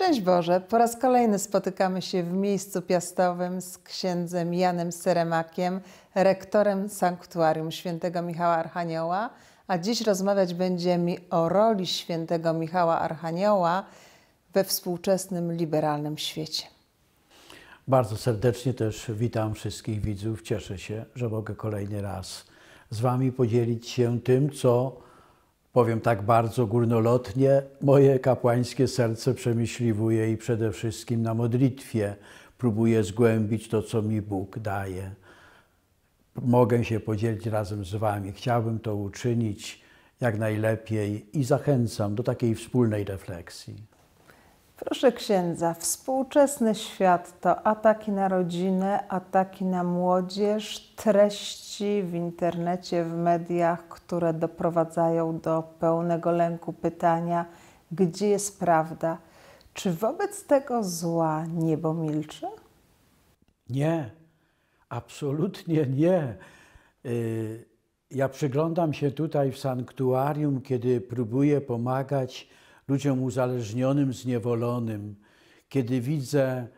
Szczęść Boże, po raz kolejny spotykamy się w miejscu piastowym z księdzem Janem Seremakiem, rektorem Sanktuarium Świętego Michała Archanioła, a dziś rozmawiać będziemy o roli Świętego Michała Archanioła we współczesnym liberalnym świecie. Bardzo serdecznie też witam wszystkich widzów. Cieszę się, że mogę kolejny raz z Wami podzielić się tym, co powiem tak bardzo górnolotnie, moje kapłańskie serce przemyśliwuje i przede wszystkim na modlitwie próbuję zgłębić to, co mi Bóg daje. Mogę się podzielić razem z Wami. Chciałbym to uczynić jak najlepiej i zachęcam do takiej wspólnej refleksji. Proszę księdza, współczesny świat to ataki na rodzinę, ataki na młodzież, treści w internecie, w mediach, które doprowadzają do pełnego lęku pytania, gdzie jest prawda. Czy wobec tego zła niebo milczy? Nie, absolutnie nie. Y, ja przyglądam się tutaj w sanktuarium, kiedy próbuję pomagać ludziom uzależnionym, zniewolonym, kiedy widzę e,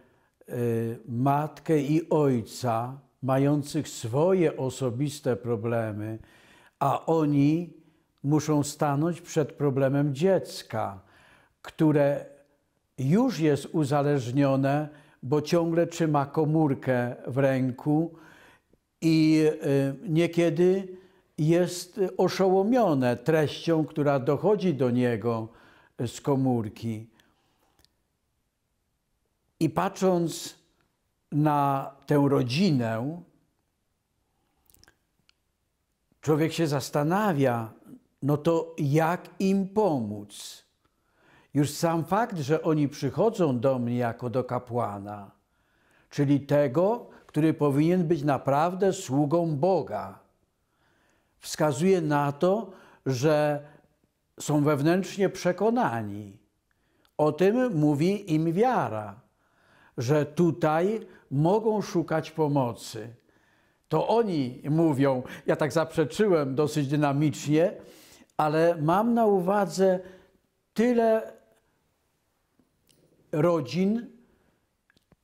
matkę i ojca mających swoje osobiste problemy, a oni muszą stanąć przed problemem dziecka, które już jest uzależnione, bo ciągle trzyma komórkę w ręku i e, niekiedy jest oszołomione treścią, która dochodzi do niego z komórki. I patrząc na tę rodzinę, człowiek się zastanawia, no to jak im pomóc? Już sam fakt, że oni przychodzą do mnie jako do kapłana, czyli tego, który powinien być naprawdę sługą Boga, wskazuje na to, że są wewnętrznie przekonani. O tym mówi im wiara, że tutaj mogą szukać pomocy. To oni mówią, ja tak zaprzeczyłem dosyć dynamicznie, ale mam na uwadze tyle rodzin,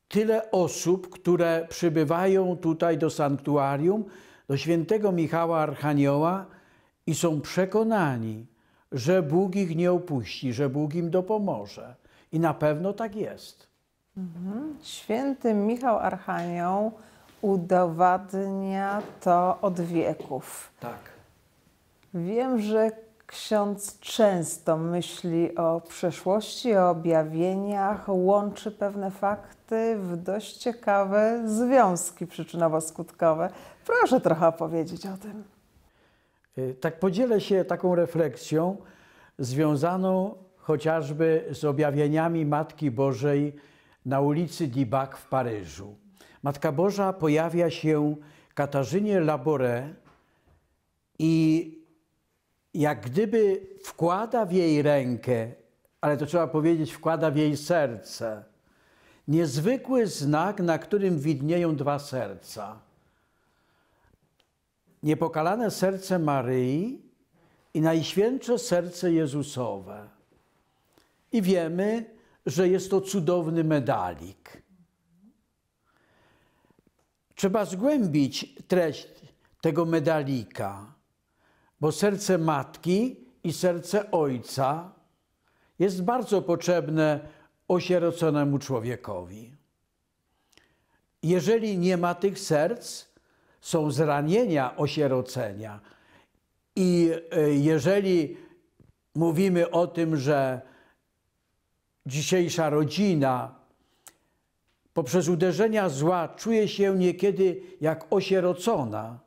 tyle osób, które przybywają tutaj do sanktuarium, do świętego Michała Archanioła i są przekonani, że Bóg ich nie opuści, że Bóg im dopomoże. I na pewno tak jest. Mhm. Święty Michał Archanioł udowadnia to od wieków. Tak. Wiem, że ksiądz często myśli o przeszłości, o objawieniach, łączy pewne fakty w dość ciekawe związki przyczynowo-skutkowe. Proszę trochę opowiedzieć o tym. Y, tak podzielę się taką refleksją związaną chociażby z objawieniami Matki Bożej na ulicy Dibak w Paryżu. Matka Boża pojawia się Katarzynie Labore i jak gdyby wkłada w jej rękę, ale to trzeba powiedzieć, wkłada w jej serce, niezwykły znak, na którym widnieją dwa serca niepokalane serce Maryi i najświętsze serce Jezusowe. I wiemy, że jest to cudowny medalik. Trzeba zgłębić treść tego medalika, bo serce matki i serce ojca jest bardzo potrzebne osieroconemu człowiekowi. Jeżeli nie ma tych serc, są zranienia osierocenia. I e, jeżeli mówimy o tym, że dzisiejsza rodzina poprzez uderzenia zła czuje się niekiedy jak osierocona,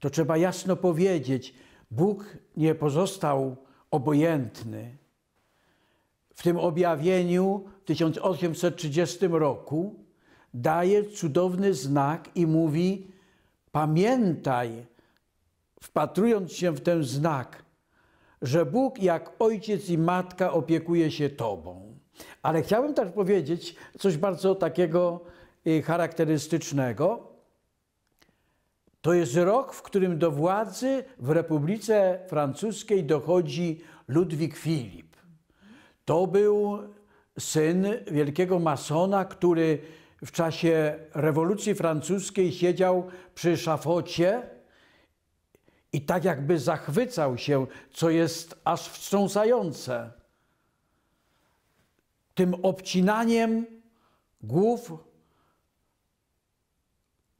to trzeba jasno powiedzieć, Bóg nie pozostał obojętny. W tym objawieniu w 1830 roku daje cudowny znak i mówi: Pamiętaj, wpatrując się w ten znak, że Bóg jak ojciec i matka opiekuje się Tobą. Ale chciałbym też powiedzieć coś bardzo takiego y, charakterystycznego. To jest rok, w którym do władzy w Republice Francuskiej dochodzi Ludwik Filip. To był syn wielkiego masona, który w czasie rewolucji francuskiej siedział przy szafocie i tak jakby zachwycał się, co jest aż wstrząsające, tym obcinaniem głów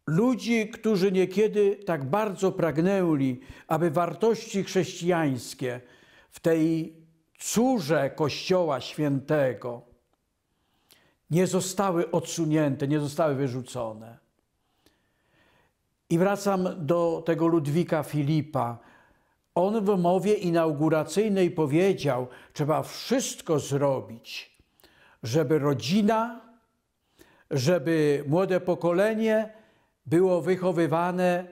ludzi, którzy niekiedy tak bardzo pragnęli, aby wartości chrześcijańskie w tej córze Kościoła Świętego, nie zostały odsunięte, nie zostały wyrzucone. I wracam do tego Ludwika Filipa. On w mowie inauguracyjnej powiedział: Trzeba wszystko zrobić, żeby rodzina, żeby młode pokolenie było wychowywane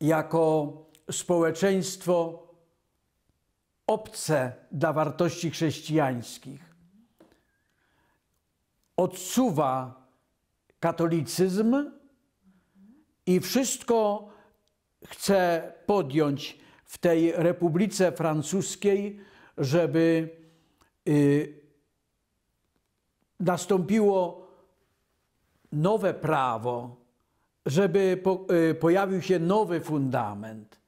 jako społeczeństwo obce dla wartości chrześcijańskich odsuwa katolicyzm i wszystko chce podjąć w tej Republice Francuskiej, żeby y, nastąpiło nowe prawo, żeby y, pojawił się nowy fundament.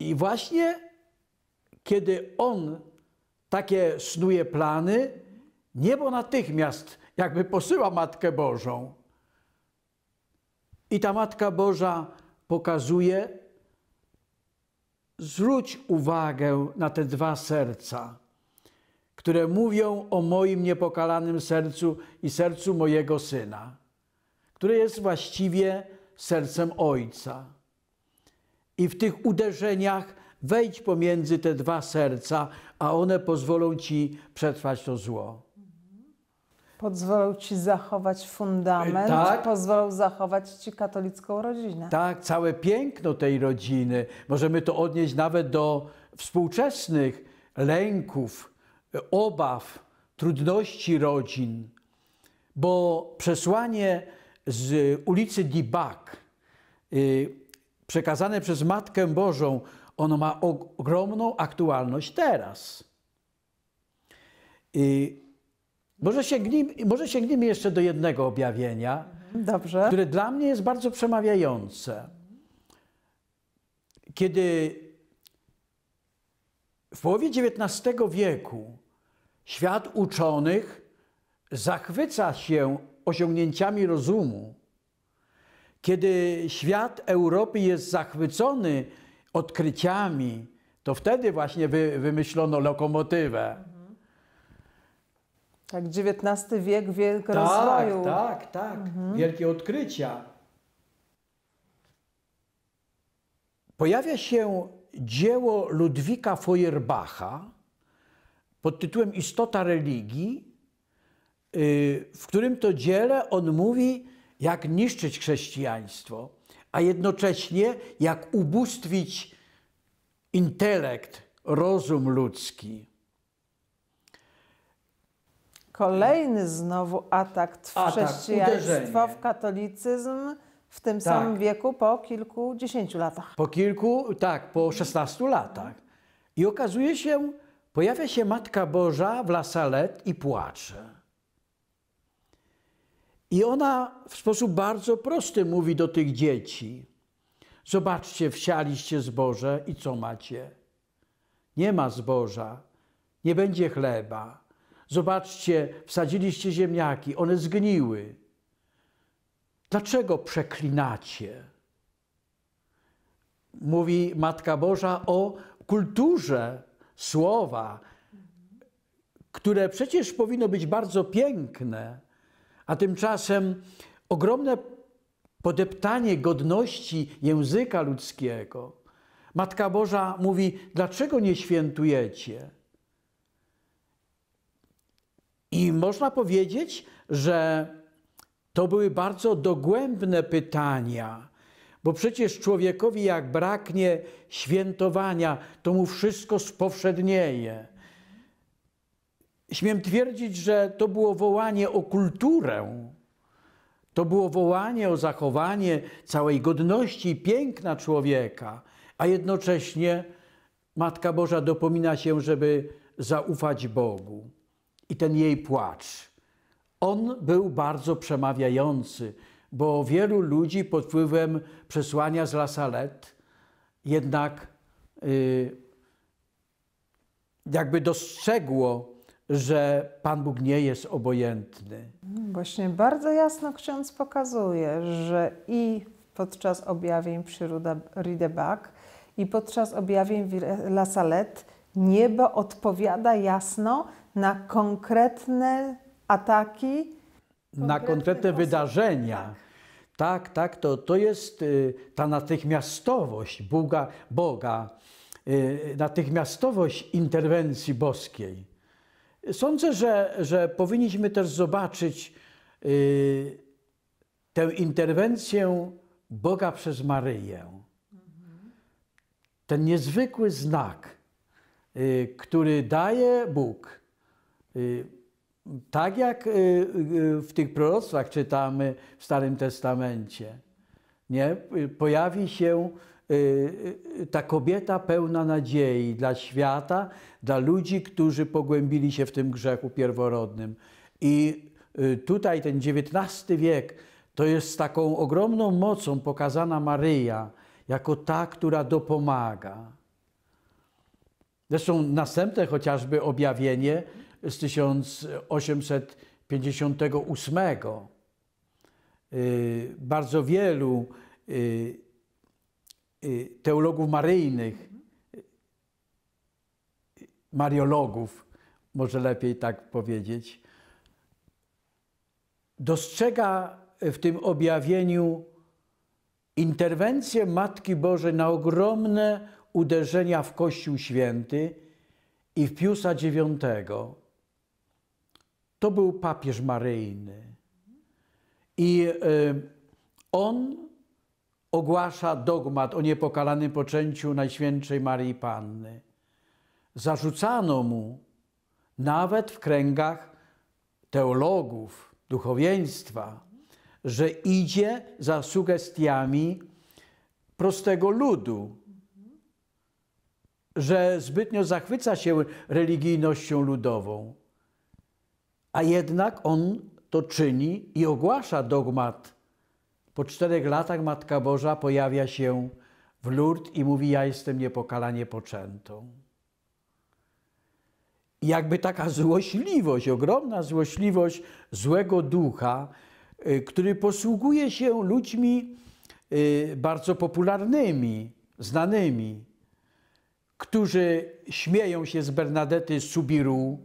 I właśnie kiedy on takie snuje plany, niebo natychmiast jakby posyła Matkę Bożą. I ta Matka Boża pokazuje, zwróć uwagę na te dwa serca, które mówią o moim niepokalanym sercu i sercu mojego syna, które jest właściwie sercem Ojca. I w tych uderzeniach wejdź pomiędzy te dwa serca, a one pozwolą ci przetrwać to zło pozwolił ci zachować fundament, e, tak. zachować ci katolicką rodzinę. Tak, całe piękno tej rodziny. Możemy to odnieść nawet do współczesnych lęków, e, obaw, trudności rodzin, bo przesłanie z ulicy Dibak, y, przekazane przez Matkę Bożą, ono ma ogromną aktualność teraz. I y, może sięgnijmy, może sięgnijmy jeszcze do jednego objawienia, mhm, Dobrze. które dla mnie jest bardzo przemawiające. Kiedy w połowie XIX wieku świat uczonych zachwyca się osiągnięciami rozumu, kiedy świat Europy jest zachwycony odkryciami, to wtedy właśnie wy, wymyślono lokomotywę tak, XIX wiek, wiek tak, rozwoju. Tak, tak, mhm. Wielkie odkrycia. Pojawia się dzieło Ludwika Feuerbacha pod tytułem Istota religii, y, w którym to dziele on mówi, jak niszczyć chrześcijaństwo, a jednocześnie jak ubóstwić intelekt, rozum ludzki. Kolejny znowu atak w atak, chrześcijaństwo, w katolicyzm w tym tak. samym wieku po kilkudziesięciu latach. Po kilku, tak, po szesnastu latach. I okazuje się, pojawia się Matka Boża w Lasalet i płacze. I ona w sposób bardzo prosty mówi do tych dzieci: Zobaczcie, wsialiście zboże i co macie? Nie ma zboża, nie będzie chleba. Zobaczcie, wsadziliście ziemniaki, one zgniły. Dlaczego przeklinacie? Mówi Matka Boża o kulturze słowa, które przecież powinno być bardzo piękne, a tymczasem ogromne podeptanie godności języka ludzkiego. Matka Boża mówi: Dlaczego nie świętujecie? I można powiedzieć, że to były bardzo dogłębne pytania, bo przecież człowiekowi, jak braknie świętowania, to mu wszystko spowszednieje. Śmiem twierdzić, że to było wołanie o kulturę. To było wołanie o zachowanie całej godności i piękna człowieka, a jednocześnie Matka Boża dopomina się, żeby zaufać Bogu i ten jej płacz. On był bardzo przemawiający, bo wielu ludzi pod wpływem przesłania z La Salette jednak y, jakby dostrzegło, że Pan Bóg nie jest obojętny. Właśnie bardzo jasno ksiądz pokazuje, że i podczas objawień przy Ridebach i podczas objawień w La Salette niebo odpowiada jasno na konkretne ataki? Konkretne na konkretne wydarzenia. Tak. tak. Tak, to, to jest y, ta natychmiastowość Boga, Boga y, natychmiastowość interwencji boskiej. Sądzę, że, że powinniśmy też zobaczyć y, tę interwencję Boga przez Maryję. Ten niezwykły znak, który daje Bóg Y, tak jak y, y, w tych proroctwach czytamy w Starym Testamencie, nie? pojawi się ta kobieta pełna nadziei dla świata, dla ludzi, którzy pogłębili się w tym grzechu pierworodnym. I tutaj ten XIX wiek to jest z taką ogromną mocą pokazana Maryja jako ta, która dopomaga. Zresztą następne chociażby objawienie z 1858. Y, bardzo wielu y, y, teologów maryjnych, mariologów, może lepiej tak powiedzieć, dostrzega w tym objawieniu interwencję Matki Bożej na ogromne uderzenia w Kościół Święty i w Piusa IX to był papież maryjny. I y, on ogłasza dogmat o niepokalanym poczęciu Najświętszej Marii Panny. Zarzucano mu, nawet w kręgach teologów, duchowieństwa, że idzie za sugestiami prostego ludu, że zbytnio zachwyca się religijnością ludową a jednak on to czyni i ogłasza dogmat. Po czterech latach Matka Boża pojawia się w Lourdes i mówi: Ja jestem niepokalanie poczętą. jakby taka złośliwość, ogromna złośliwość złego ducha, y, który posługuje się ludźmi y, bardzo popularnymi, znanymi, którzy śmieją się z Bernadety Subiru,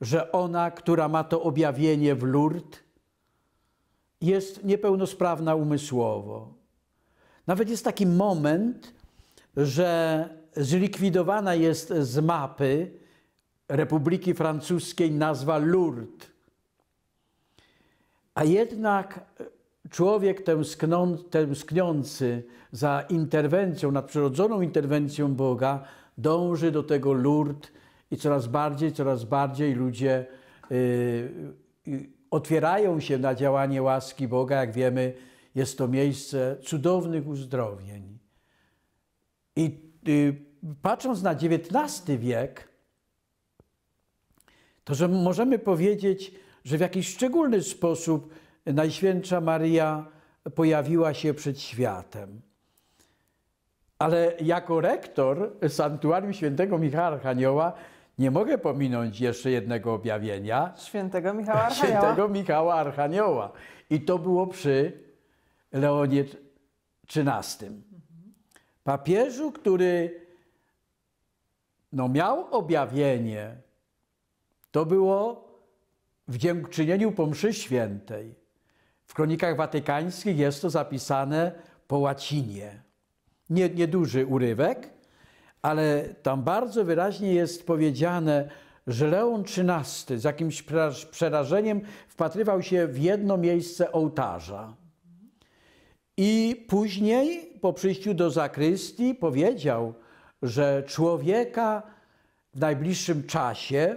że ona, która ma to objawienie w Lourdes, jest niepełnosprawna umysłowo. Nawet jest taki moment, że zlikwidowana jest z mapy Republiki Francuskiej nazwa Lourdes. A jednak człowiek tęskniący za interwencją, nadprzyrodzoną interwencją Boga, dąży do tego Lourdes i coraz bardziej, coraz bardziej ludzie y, y, otwierają się na działanie łaski Boga. Jak wiemy, jest to miejsce cudownych uzdrowień. I y, patrząc na XIX wiek, to że możemy powiedzieć, że w jakiś szczególny sposób Najświętsza Maria pojawiła się przed światem. Ale jako rektor sanktuarium świętego Michała Archanioła nie mogę pominąć jeszcze jednego objawienia. Świętego Michała Archanioła. Świętego Michała Archanioła. I to było przy Leonie XIII. Papieżu, który no, miał objawienie, to było w dziękczynieniu po mszy świętej. W kronikach watykańskich jest to zapisane po łacinie. Nie, nieduży urywek, ale tam bardzo wyraźnie jest powiedziane, że Leon XIII z jakimś przerażeniem wpatrywał się w jedno miejsce ołtarza. I później, po przyjściu do zakrystii, powiedział, że człowieka w najbliższym czasie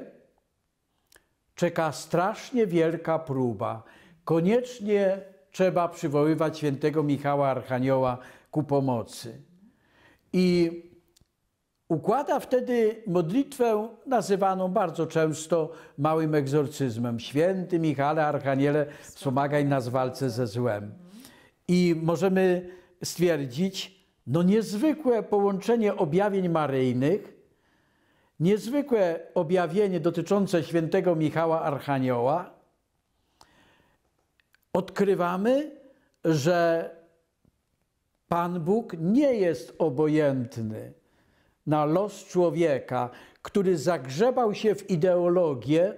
czeka strasznie wielka próba. Koniecznie trzeba przywoływać świętego Michała Archanioła ku pomocy. I Układa wtedy modlitwę nazywaną bardzo często małym egzorcyzmem. Święty Michale Archaniele, wspomagaj nas w walce ze złem. I możemy stwierdzić, no niezwykłe połączenie objawień maryjnych, niezwykłe objawienie dotyczące świętego Michała Archanioła, odkrywamy, że Pan Bóg nie jest obojętny na los człowieka, który zagrzebał się w ideologie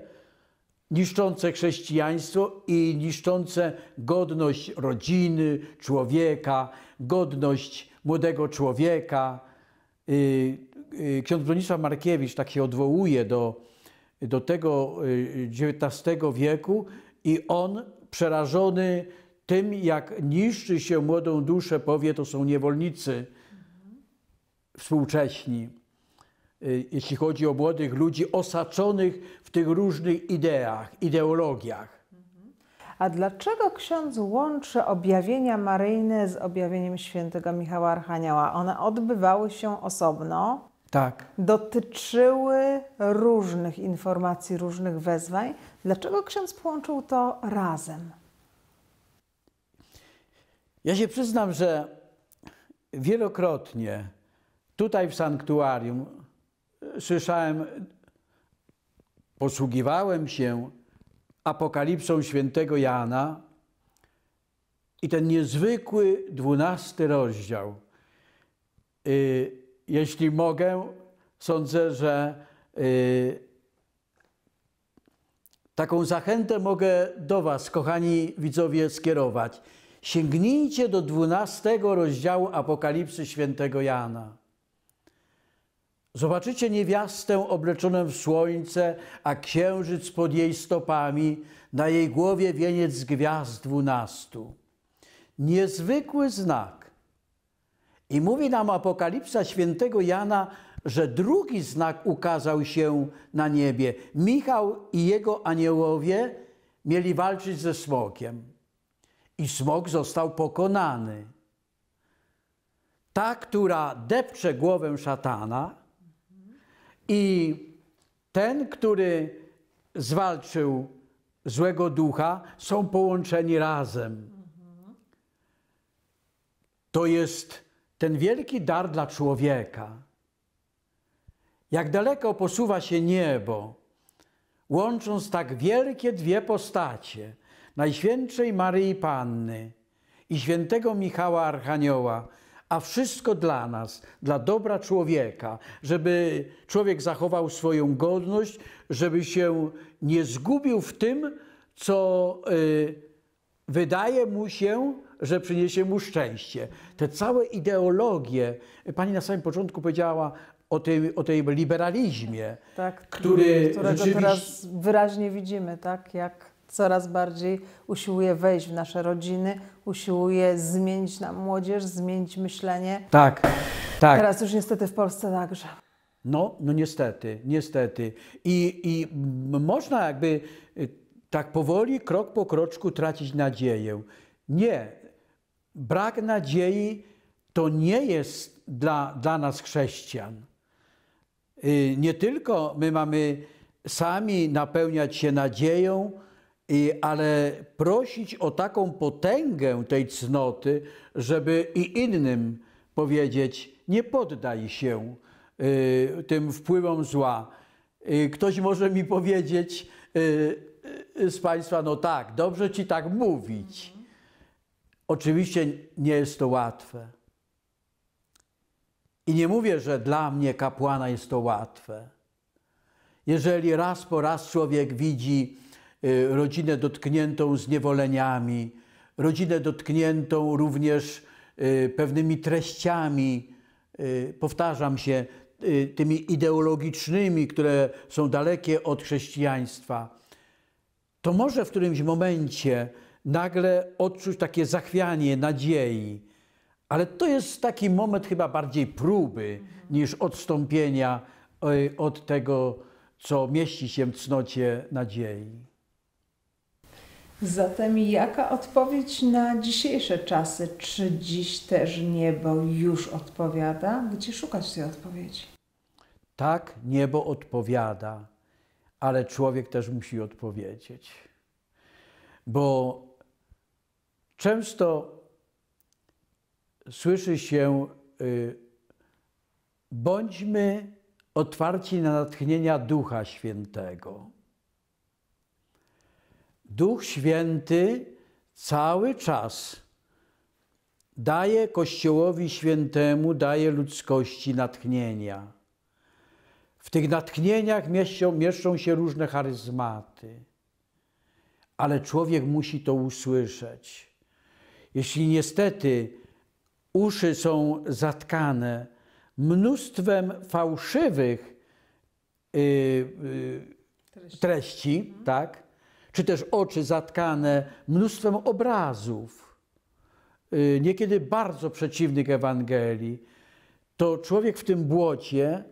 niszczące chrześcijaństwo i niszczące godność rodziny, człowieka, godność młodego człowieka. Y, y, ksiądz Bronisław Markiewicz tak się odwołuje do, do tego XIX y, wieku i on przerażony tym, jak niszczy się młodą duszę, powie, to są niewolnicy współcześni, y, jeśli chodzi o młodych ludzi, osaczonych w tych różnych ideach, ideologiach. Mhm. A dlaczego ksiądz łączy objawienia maryjne z objawieniem świętego Michała Archanioła? One odbywały się osobno. Tak. Dotyczyły różnych informacji, różnych wezwań. Dlaczego ksiądz połączył to razem? Ja się przyznam, że wielokrotnie Tutaj w sanktuarium e, słyszałem, posługiwałem się apokalipsą świętego Jana i ten niezwykły dwunasty rozdział. E, jeśli mogę, sądzę, że e, taką zachętę mogę do Was, kochani widzowie, skierować. Sięgnijcie do dwunastego rozdziału Apokalipsy świętego Jana. Zobaczycie niewiastę obleczoną w słońce, a księżyc pod jej stopami, na jej głowie wieniec gwiazd dwunastu. Niezwykły znak. I mówi nam Apokalipsa świętego Jana, że drugi znak ukazał się na niebie. Michał i jego aniołowie mieli walczyć ze smokiem. I smok został pokonany. Ta, która depcze głowę szatana, i ten, który zwalczył złego ducha, są połączeni razem. To jest ten wielki dar dla człowieka. Jak daleko posuwa się niebo, łącząc tak wielkie dwie postacie Najświętszej Maryi Panny i świętego Michała Archanioła, a wszystko dla nas, dla dobra człowieka, żeby człowiek zachował swoją godność, żeby się nie zgubił w tym, co y, wydaje mu się, że przyniesie mu szczęście. Te całe ideologie, pani na samym początku powiedziała o, tej, o tym liberalizmie, tak, który którego rzeczywiście... teraz wyraźnie widzimy, tak jak coraz bardziej usiłuje wejść w nasze rodziny, usiłuje zmienić nam młodzież, zmienić myślenie. Tak, tak. Teraz już niestety w Polsce także. No, no niestety, niestety. I, i można jakby y, tak powoli, krok po kroczku tracić nadzieję. Nie, brak nadziei to nie jest dla, dla nas chrześcijan. Y, nie tylko my mamy sami napełniać się nadzieją, i, ale prosić o taką potęgę tej cnoty, żeby i innym powiedzieć: nie poddaj się y, tym wpływom zła. Y, ktoś może mi powiedzieć y, y, z Państwa: no tak, dobrze ci tak mówić. Oczywiście nie jest to łatwe. I nie mówię, że dla mnie kapłana jest to łatwe. Jeżeli raz po raz człowiek widzi, Y, rodzinę dotkniętą zniewoleniami, rodzinę dotkniętą również y, pewnymi treściami, y, powtarzam się, tymi ideologicznymi, które są dalekie od chrześcijaństwa, to może w którymś momencie nagle odczuć takie zachwianie nadziei. Ale to jest taki moment chyba bardziej próby niż odstąpienia od tego, co mieści się w cnocie nadziei. Zatem jaka odpowiedź na dzisiejsze czasy? Czy dziś też niebo już odpowiada? Gdzie szukać tej odpowiedzi? Tak, niebo odpowiada, ale człowiek też musi odpowiedzieć. Bo często słyszy się, y, bądźmy otwarci na natchnienia Ducha Świętego. Duch Święty cały czas daje Kościołowi Świętemu, daje ludzkości natchnienia. W tych natchnieniach mieszczą, mieszczą się różne charyzmaty, ale człowiek musi to usłyszeć. Jeśli niestety uszy są zatkane mnóstwem fałszywych yy, yy, treści, treści mhm. tak? czy też oczy zatkane mnóstwem obrazów, y, niekiedy bardzo przeciwnych Ewangelii, to człowiek w tym błocie,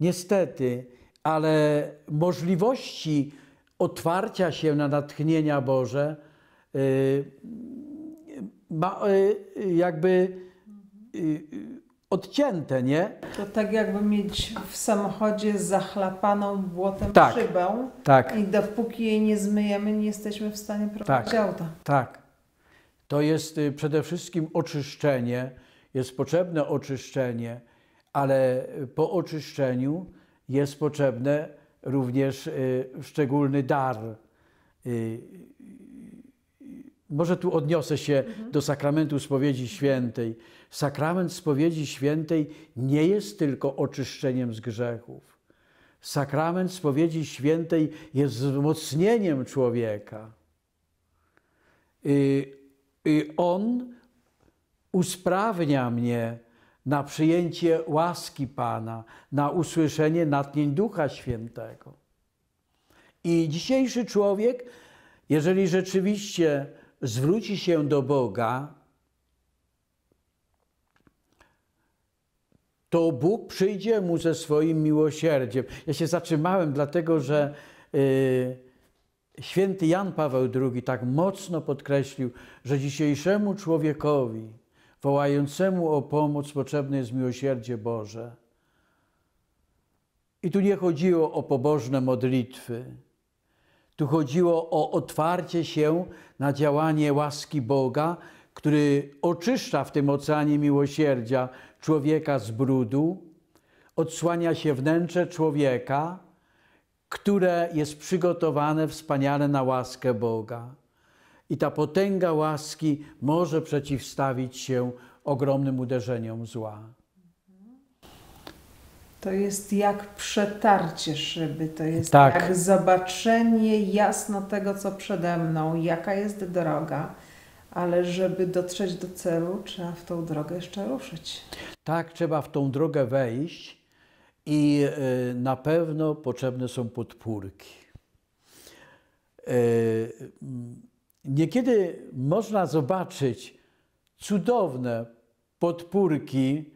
niestety, ale możliwości otwarcia się na natchnienia Boże, y, ma, y, jakby odcięte, nie? To tak jakby mieć w samochodzie zachlapaną błotem tak, szybę. Tak. I dopóki jej nie zmyjemy, nie jesteśmy w stanie prowadzić tak, auta. Tak. To jest y, przede wszystkim oczyszczenie, jest potrzebne oczyszczenie, ale y, po oczyszczeniu jest potrzebne również y, szczególny dar może tu odniosę się mhm. do sakramentu spowiedzi świętej. Sakrament spowiedzi świętej nie jest tylko oczyszczeniem z grzechów. Sakrament spowiedzi świętej jest wzmocnieniem człowieka. I, y, i y, on usprawnia mnie na przyjęcie łaski Pana, na usłyszenie natnień Ducha Świętego. I dzisiejszy człowiek, jeżeli rzeczywiście zwróci się do Boga, to Bóg przyjdzie mu ze swoim miłosierdziem. Ja się zatrzymałem, dlatego że yy, święty Jan Paweł II tak mocno podkreślił, że dzisiejszemu człowiekowi wołającemu o pomoc potrzebne jest miłosierdzie Boże. I tu nie chodziło o pobożne modlitwy. Tu chodziło o otwarcie się na działanie łaski Boga, który oczyszcza w tym oceanie miłosierdzia człowieka z brudu, odsłania się wnętrze człowieka, które jest przygotowane wspaniale na łaskę Boga. I ta potęga łaski może przeciwstawić się ogromnym uderzeniom zła. To jest jak przetarcie szyby, to jest tak. jak zobaczenie jasno tego, co przede mną, jaka jest droga, ale żeby dotrzeć do celu, trzeba w tą drogę jeszcze ruszyć. Tak, trzeba w tą drogę wejść i e, na pewno potrzebne są podpórki. E, niekiedy można zobaczyć cudowne podpórki,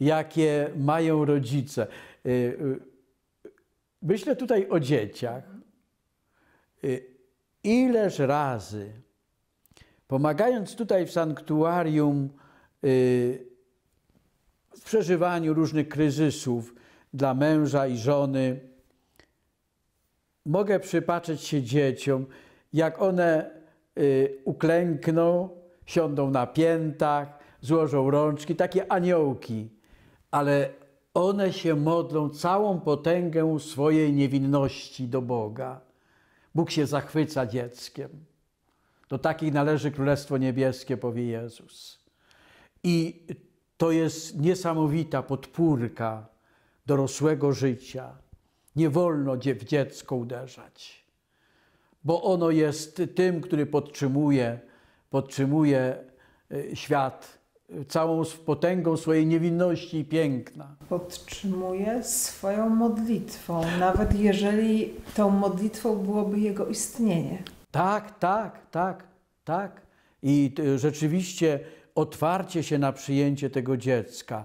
jakie mają rodzice. Y, y, myślę tutaj o dzieciach. Y, ileż razy, pomagając tutaj w sanktuarium w przeżywaniu różnych kryzysów dla męża i żony, mogę przypatrzeć się dzieciom, jak one uklękną, siądą na piętach, złożą rączki, takie aniołki ale one się modlą całą potęgę swojej niewinności do Boga. Bóg się zachwyca dzieckiem. Do takich należy Królestwo Niebieskie, powie Jezus. I to jest niesamowita podpórka dorosłego życia. Nie wolno w dziecko uderzać, bo ono jest tym, który podtrzymuje, podtrzymuje y, świat całą potęgą swojej niewinności i piękna. Podtrzymuje swoją modlitwą, nawet jeżeli tą modlitwą byłoby jego istnienie. Tak, tak, tak, tak. I rzeczywiście otwarcie się na przyjęcie tego dziecka.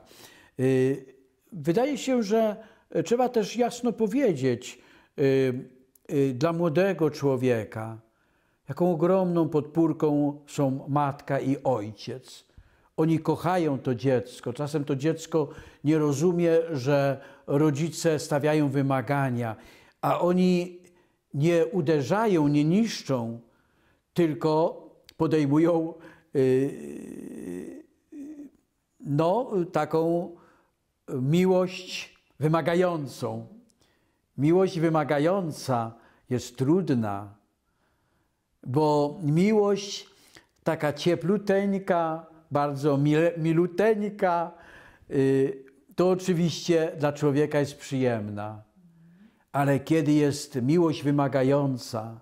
Y, wydaje się, że trzeba też jasno powiedzieć y, y, dla młodego człowieka, jaką ogromną podpórką są matka i ojciec oni kochają to dziecko. Czasem to dziecko nie rozumie, że rodzice stawiają wymagania, a oni nie uderzają, nie niszczą, tylko podejmują y, y, no, taką miłość wymagającą. Miłość wymagająca jest trudna, bo miłość taka ciepluteńka, bardzo miluteńka, y, to oczywiście dla człowieka jest przyjemna. Ale kiedy jest miłość wymagająca,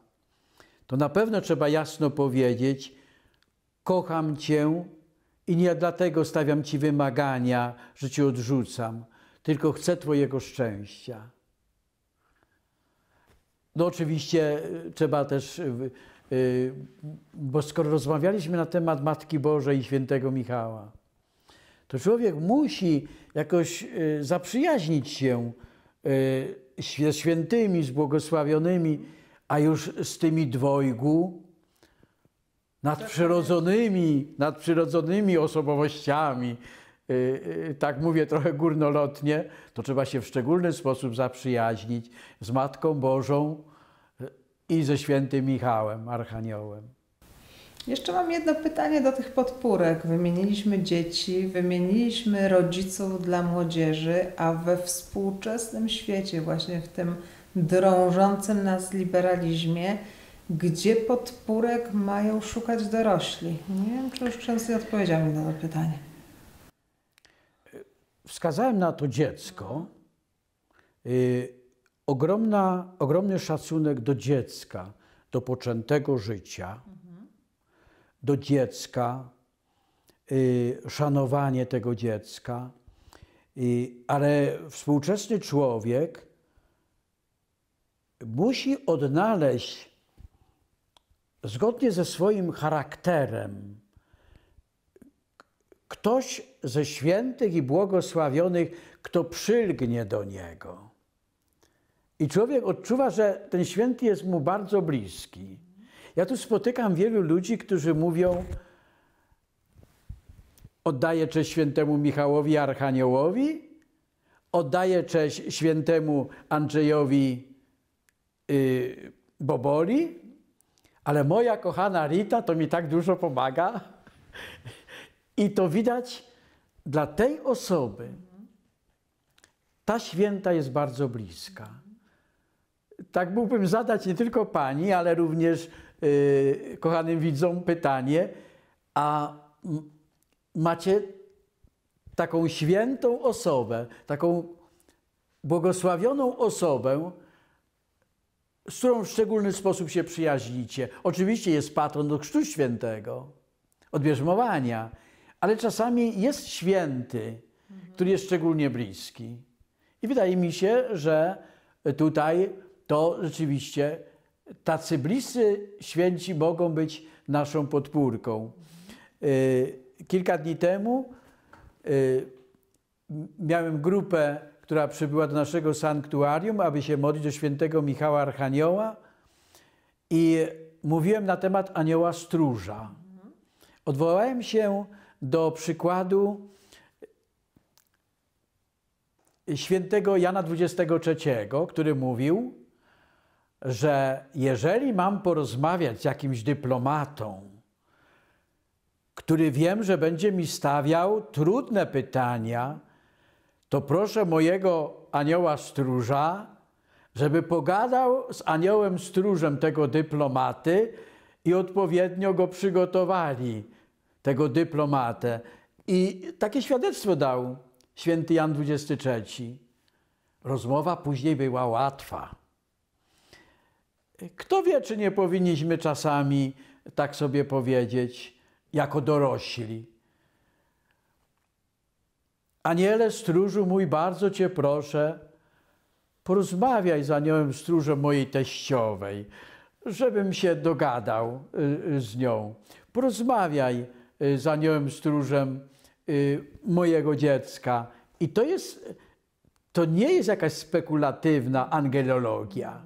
to na pewno trzeba jasno powiedzieć: Kocham Cię i nie dlatego stawiam Ci wymagania, że Cię odrzucam, tylko chcę Twojego szczęścia. No, oczywiście y, trzeba też y, Y, bo skoro rozmawialiśmy na temat Matki Bożej i świętego Michała, to człowiek musi jakoś y, zaprzyjaźnić się ze y, świętymi, z błogosławionymi, a już z tymi dwojgu, nadprzyrodzonymi, nadprzyrodzonymi osobowościami, tak mówię trochę górnolotnie, to trzeba się w szczególny sposób zaprzyjaźnić z Matką Bożą, i ze świętym Michałem, Archaniołem. Jeszcze mam jedno pytanie do tych podpórek. Wymieniliśmy dzieci, wymieniliśmy rodziców dla młodzieży, a we współczesnym świecie, właśnie w tym drążącym nas liberalizmie, gdzie podpórek mają szukać dorośli? Nie wiem, czy już często odpowiedziałam na to pytanie. Wskazałem na to dziecko. Y, ogromna, ogromny szacunek do dziecka, do poczętego życia, do dziecka, y, szanowanie tego dziecka, y, ale współczesny człowiek musi odnaleźć zgodnie ze swoim charakterem ktoś ze świętych i błogosławionych, kto przylgnie do niego i człowiek odczuwa, że ten święty jest mu bardzo bliski. Ja tu spotykam wielu ludzi, którzy mówią, oddaję cześć świętemu Michałowi Archaniołowi, oddaję cześć świętemu Andrzejowi yy, Boboli, ale moja kochana Rita to mi tak dużo pomaga. I to widać dla tej osoby. Ta święta jest bardzo bliska tak mógłbym zadać nie tylko pani, ale również yy, kochanym widzom pytanie, a macie taką świętą osobę, taką błogosławioną osobę, z którą w szczególny sposób się przyjaźnicie. Oczywiście jest patron do Chrztu Świętego, od bierzmowania, ale czasami jest święty, który jest szczególnie bliski. I wydaje mi się, że tutaj to rzeczywiście tacy bliscy święci mogą być naszą podpórką. Y, kilka dni temu y, miałem grupę, która przybyła do naszego sanktuarium, aby się modlić do świętego Michała Archanioła i mówiłem na temat anioła stróża. Odwołałem się do przykładu y, świętego Jana XXIII, który mówił, że jeżeli mam porozmawiać z jakimś dyplomatą, który wiem, że będzie mi stawiał trudne pytania, to proszę mojego anioła stróża, żeby pogadał z aniołem stróżem tego dyplomaty i odpowiednio go przygotowali, tego dyplomatę. I takie świadectwo dał święty Jan XXIII. Rozmowa później była łatwa. Kto wie, czy nie powinniśmy czasami tak sobie powiedzieć, jako dorośli. Aniele stróżu mój, bardzo Cię proszę, porozmawiaj z aniołem stróżem mojej teściowej, żebym się dogadał y, y, z nią. Porozmawiaj y, z aniołem stróżem mojego dziecka. I to jest, to nie jest jakaś spekulatywna angelologia.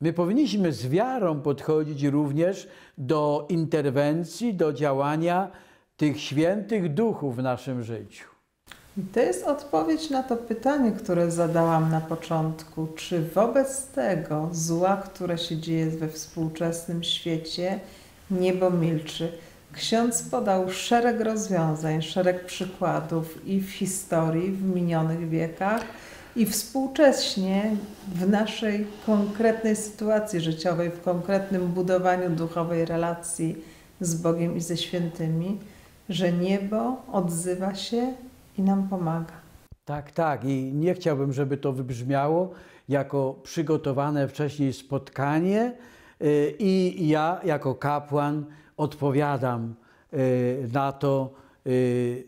My powinniśmy z wiarą podchodzić również do interwencji, do działania tych świętych duchów w naszym życiu. I To jest odpowiedź na to pytanie, które zadałam na początku. Czy wobec tego zła, które się dzieje we współczesnym świecie, niebo milczy? Ksiądz podał szereg rozwiązań, szereg przykładów i w historii, w minionych wiekach i współcześnie w naszej konkretnej sytuacji życiowej, w konkretnym budowaniu duchowej relacji z Bogiem i ze świętymi, że niebo odzywa się i nam pomaga. Tak, tak. I nie chciałbym, żeby to wybrzmiało jako przygotowane wcześniej spotkanie, y, i ja jako kapłan odpowiadam y, na to, y,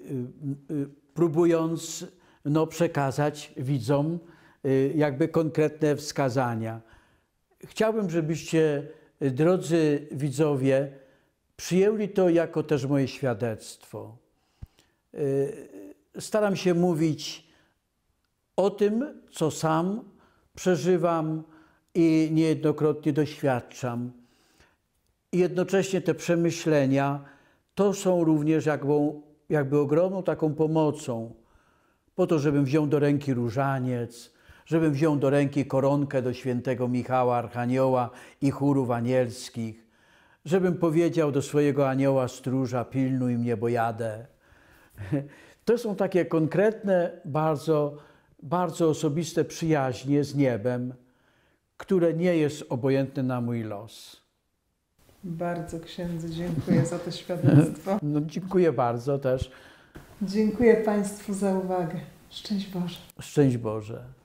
próbując no, przekazać widzom y, jakby konkretne wskazania. Chciałbym, żebyście, y, drodzy widzowie, przyjęli to jako też moje świadectwo. Y, staram się mówić o tym, co sam przeżywam i niejednokrotnie doświadczam. I jednocześnie te przemyślenia to są również jakby, jakby ogromną taką pomocą po to, żebym wziął do ręki różaniec, żebym wziął do ręki koronkę do świętego Michała Archanioła i chórów anielskich, żebym powiedział do swojego anioła stróża, pilnuj mnie, bo jadę. To są takie konkretne, bardzo, bardzo osobiste przyjaźnie z niebem, które nie jest obojętne na mój los. Bardzo księdze dziękuję za to świadectwo. No, dziękuję bardzo też. Dziękuję Państwu za uwagę. Szczęść Boże. Szczęść Boże.